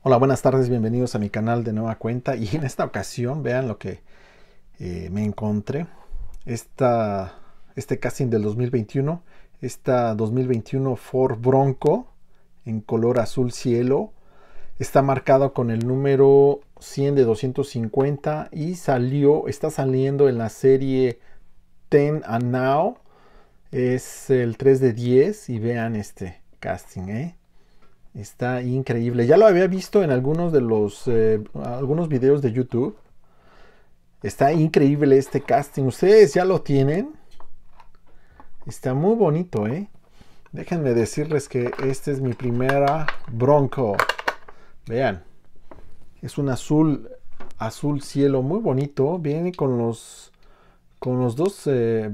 Hola, buenas tardes, bienvenidos a mi canal de nueva cuenta y en esta ocasión vean lo que eh, me encontré. este casting del 2021, esta 2021 Ford Bronco en color azul cielo, está marcado con el número 100 de 250 y salió, está saliendo en la serie 10 and Now, es el 3 de 10 y vean este casting, ¿eh? Está increíble. Ya lo había visto en algunos de los eh, algunos videos de YouTube. Está increíble este casting. Ustedes ya lo tienen. Está muy bonito, ¿eh? Déjenme decirles que este es mi primera Bronco. Vean. Es un azul azul cielo muy bonito. Viene con los con los dos eh,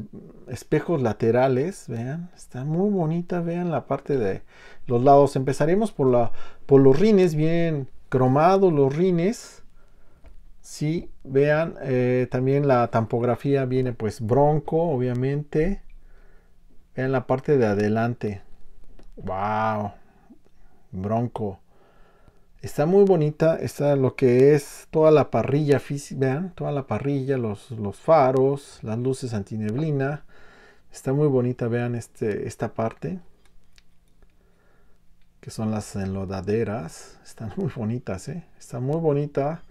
espejos laterales, vean, está muy bonita, vean la parte de los lados. Empezaremos por, la, por los rines, bien cromados los rines. Sí, vean, eh, también la tampografía viene pues bronco, obviamente. Vean la parte de adelante. ¡Wow! Bronco. Está muy bonita, está lo que es toda la parrilla, vean, toda la parrilla, los, faros, las luces antineblina. Está muy bonita, vean este, esta parte, que son las enlodaderas. Están muy bonitas, ¿eh? Está muy bonita,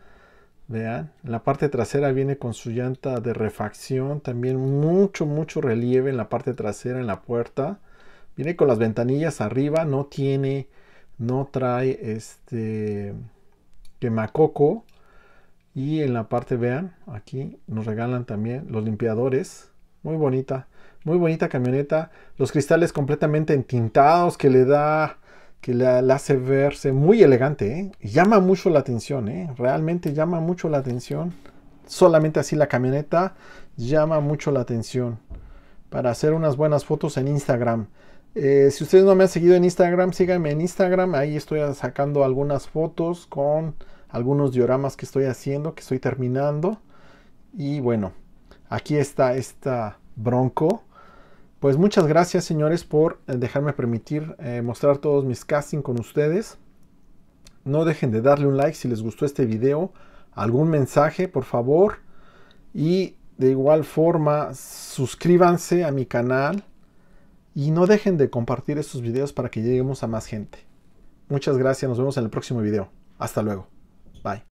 vean. La parte trasera viene con su llanta de refacción, también mucho, mucho relieve en la parte trasera, en la puerta. Viene con las ventanillas arriba, no tiene no trae este quemacoco y en la parte vean aquí nos regalan también los limpiadores muy bonita muy bonita camioneta los cristales completamente entintados que le da que la, hace verse muy elegante ¿eh? llama mucho la atención ¿eh? realmente llama mucho la atención solamente así la camioneta llama mucho la atención para hacer unas buenas fotos en Instagram eh, si ustedes no me han seguido en Instagram, síganme en Instagram. Ahí estoy sacando algunas fotos con algunos dioramas que estoy haciendo, que estoy terminando. Y bueno, aquí está esta bronco. Pues muchas gracias señores por eh, dejarme permitir eh, mostrar todos mis castings con ustedes. No dejen de darle un like si les gustó este video. Algún mensaje, por favor. Y de igual forma, suscríbanse a mi canal y no dejen de compartir estos videos para que lleguemos a más gente. Muchas gracias, nos vemos en el próximo video. Hasta luego. Bye.